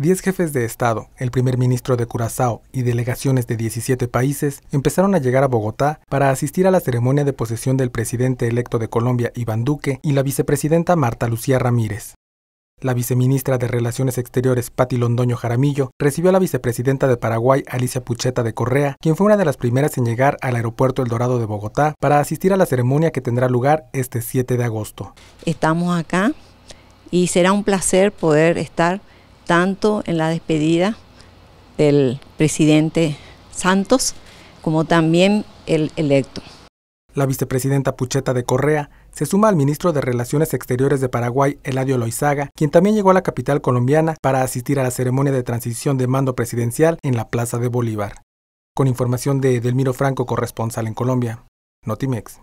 Diez jefes de Estado, el primer ministro de Curazao y delegaciones de 17 países empezaron a llegar a Bogotá para asistir a la ceremonia de posesión del presidente electo de Colombia, Iván Duque, y la vicepresidenta Marta Lucía Ramírez. La viceministra de Relaciones Exteriores, Patti Londoño Jaramillo, recibió a la vicepresidenta de Paraguay, Alicia Pucheta de Correa, quien fue una de las primeras en llegar al aeropuerto El Dorado de Bogotá para asistir a la ceremonia que tendrá lugar este 7 de agosto. Estamos acá y será un placer poder estar tanto en la despedida del presidente Santos como también el electo. La vicepresidenta Pucheta de Correa se suma al ministro de Relaciones Exteriores de Paraguay, Eladio Loizaga, quien también llegó a la capital colombiana para asistir a la ceremonia de transición de mando presidencial en la Plaza de Bolívar. Con información de Delmiro Franco, corresponsal en Colombia, Notimex.